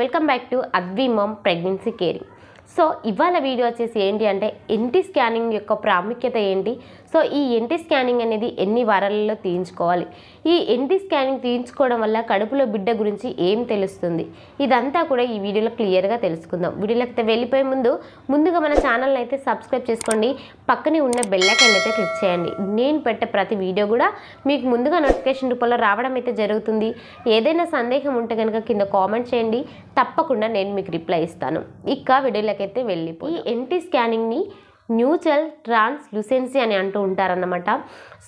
welcome back to Advi mom pregnancy caring so ఇవాళ video వచ్చేసి ఏంటి అంటే ఎంటి స్కానింగ్ యొక్క ప్రాముఖ్యత ఏంటి సో ఈ ఎంటి స్కానింగ్ అనేది ఎన్ని వారాలలో తీయించుకోవాలి ఈ ఎంటి స్కానింగ్ తీయించుకోవడం వల్ల కడుపులో బిడ్డ గురించి ఏం తెలుస్తుంది ఇదంతా కూడా ఈ వీడియోలో క్లియర్గా తెలుసుకుందాం వీడియోలోకి వెళ్ళిపోయే ముందు ముందుగా మన ఛానల్ని అయితే సబ్స్క్రైబ్ చేసుకోండి పక్కనే ఉన్న బెల్లైకన్ అయితే క్లిక్ చేయండి నేను పెట్టే ప్రతి వీడియో కూడా మీకు ముందుగా నోటిఫికేషన్ రూపంలో రావడం అయితే జరుగుతుంది ఏదైనా సందేహం ఉంటే కనుక కింద కామెంట్ చేయండి తప్పకుండా నేను మీకు రిప్లై ఇస్తాను ఇక వీడియోలోకి అయితే వెళ్ళిపోయి ఈ ఎన్టీ స్కానింగ్ని న్యూచల్ ట్రాన్స్ లుసెన్సీ అని అంటూ ఉంటారన్నమాట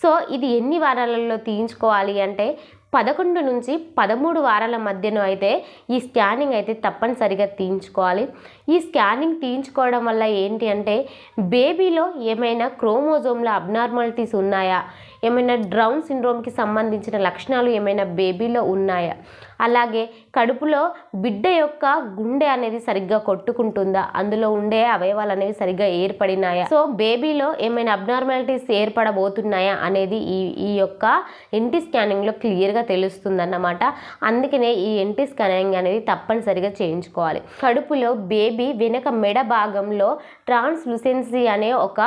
సో ఇది ఎన్ని వారాలలో తీయించుకోవాలి అంటే పదకొండు నుంచి పదమూడు వారాల మధ్యన అయితే ఈ స్కానింగ్ అయితే తప్పనిసరిగా తీయించుకోవాలి ఈ స్కానింగ్ తీయించుకోవడం వల్ల ఏంటి అంటే బేబీలో ఏమైనా క్రోమోజోమ్ల అబ్నార్మాలిటీస్ ఉన్నాయా ఏమైనా డ్రౌన్ సిండ్రోమ్కి సంబంధించిన లక్షణాలు ఏమైనా బేబీలో ఉన్నాయా అలాగే కడుపులో బిడ్డ యొక్క గుండె అనేది సరిగ్గా కొట్టుకుంటుందా అందులో ఉండే అవయవాలు అనేవి సరిగ్గా ఏర్పడినాయా సో బేబీలో ఏమైనా అబ్నార్మాలిటీస్ ఏర్పడబోతున్నాయా అనేది ఈ ఈ యొక్క ఎన్టీ స్కానింగ్లో క్లియర్గా తెలుస్తుందన్నమాట అందుకనే ఈ ఎన్టీ స్కానింగ్ అనేది తప్పనిసరిగా చేయించుకోవాలి కడుపులో బేబీ వెనుక మెడ భాగంలో ట్రాన్స్లుసెన్సీ అనే ఒక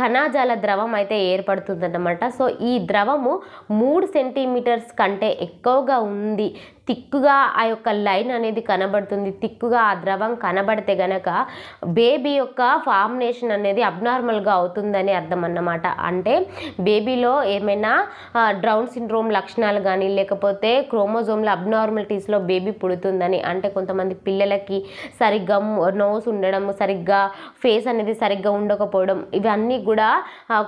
కణాజాల ద్రవం అయితే ఏర్పడుతుందన్నమాట సో ఈ ద్రవము మూడు సెంటీమీటర్స్ కంటే ఎక్కువగా ఉంది తిక్కుగా ఆ యొక్క లైన్ అనేది కనబడుతుంది తిక్కుగా ఆ ద్రవం కనబడితే గనక బేబీ యొక్క ఫార్మినేషన్ అనేది అబ్నార్మల్గా అవుతుందని అర్థం అన్నమాట అంటే బేబీలో ఏమైనా డ్రౌన్ సిండ్రోమ్ లక్షణాలు కానీ లేకపోతే క్రోమోజోమ్ల అబ్నార్మలిటీస్లో బేబీ పుడుతుందని అంటే కొంతమంది పిల్లలకి సరిగ్గా నోస్ ఉండడం సరిగ్గా ఫేస్ అనేది సరిగ్గా ఉండకపోవడం ఇవన్నీ కూడా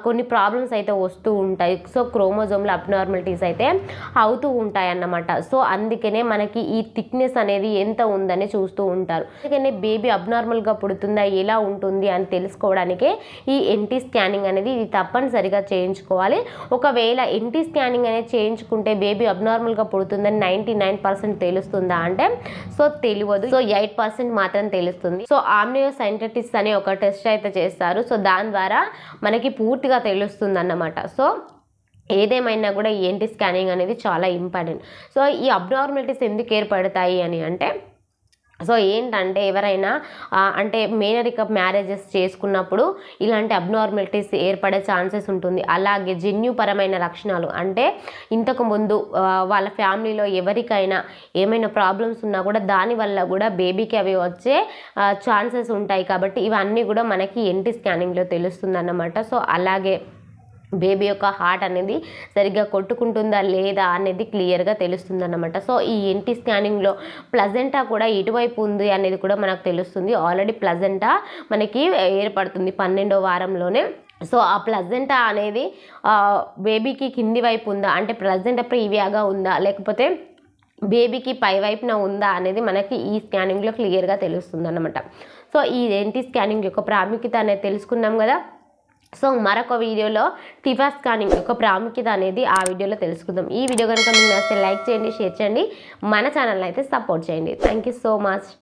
కొన్ని ప్రాబ్లమ్స్ అయితే వస్తూ ఉంటాయి సో క్రోమోజోమ్ల అబ్నార్మలిటీస్ అయితే అవుతూ ఉంటాయి అన్నమాట సో అందుకే చూస్తేనే మనకి ఈ థిక్నెస్ అనేది ఎంత ఉందని చూస్తూ ఉంటారు అందుకనే బేబీ అబ్నార్మల్గా పుడుతుందా ఎలా ఉంటుంది అని తెలుసుకోవడానికే ఈ ఎన్టీ స్కానింగ్ అనేది ఇది తప్పనిసరిగా చేయించుకోవాలి ఒకవేళ ఎన్టీ స్కానింగ్ అనేది చేయించుకుంటే బేబీ అబ్నార్మల్గా పుడుతుందని నైంటీ నైన్ పర్సెంట్ తెలుస్తుందా అంటే సో తెలియదు సో ఎయిట్ పర్సెంట్ మాత్రం తెలుస్తుంది సో ఆమ్నియో సైంటటిస్ట్ అనే ఒక టెస్ట్ అయితే చేస్తారు సో దాని ద్వారా మనకి పూర్తిగా తెలుస్తుంది అన్నమాట సో ఏదేమైనా కూడా ఏంటి స్కానింగ్ అనేది చాలా ఇంపార్టెంట్ సో ఈ అబ్నార్మాలిటీస్ ఎందుకు ఏర్పడతాయి అని అంటే సో ఏంటంటే ఎవరైనా అంటే మేనరిక మ్యారేజెస్ చేసుకున్నప్పుడు ఇలాంటి అబ్నార్మాలిటీస్ ఏర్పడే ఛాన్సెస్ ఉంటుంది అలాగే జన్యుపరమైన లక్షణాలు అంటే ఇంతకు ముందు వాళ్ళ ఫ్యామిలీలో ఎవరికైనా ఏమైనా ప్రాబ్లమ్స్ ఉన్నా కూడా దానివల్ల కూడా బేబీకి అవి వచ్చే ఛాన్సెస్ ఉంటాయి కాబట్టి ఇవన్నీ కూడా మనకి ఎంటీ స్కానింగ్లో తెలుస్తుంది అన్నమాట సో అలాగే బేబీ యొక్క హార్ట్ అనేది సరిగ్గా కొట్టుకుంటుందా లేదా అనేది క్లియర్గా తెలుస్తుంది అనమాట సో ఈ ఎన్టీ స్కానింగ్లో ప్లజెంటా కూడా ఇటువైపు ఉంది అనేది కూడా మనకు తెలుస్తుంది ఆల్రెడీ ప్లజెంటా మనకి ఏర్పడుతుంది పన్నెండో వారంలోనే సో ఆ ప్లజెంటా అనేది బేబీకి కింది వైపు ఉందా అంటే ప్లజెంటా ప్రీవియాగా ఉందా లేకపోతే బేబీకి పైవైపున ఉందా అనేది మనకి ఈ స్కానింగ్లో క్లియర్గా తెలుస్తుంది అనమాట సో ఈ ఎన్టీ స్కానింగ్ యొక్క ప్రాముఖ్యత అనేది తెలుసుకున్నాం కదా సో మరొక వీడియోలో టిఫాస్ స్కానింగ్ యొక్క ప్రాముఖ్యత అనేది ఆ వీడియోలో తెలుసుకుందాం ఈ వీడియో కనుక మీరు నచ్చితే లైక్ చేయండి షేర్ చేయండి మన ఛానల్ అయితే సపోర్ట్ చేయండి థ్యాంక్ సో మచ్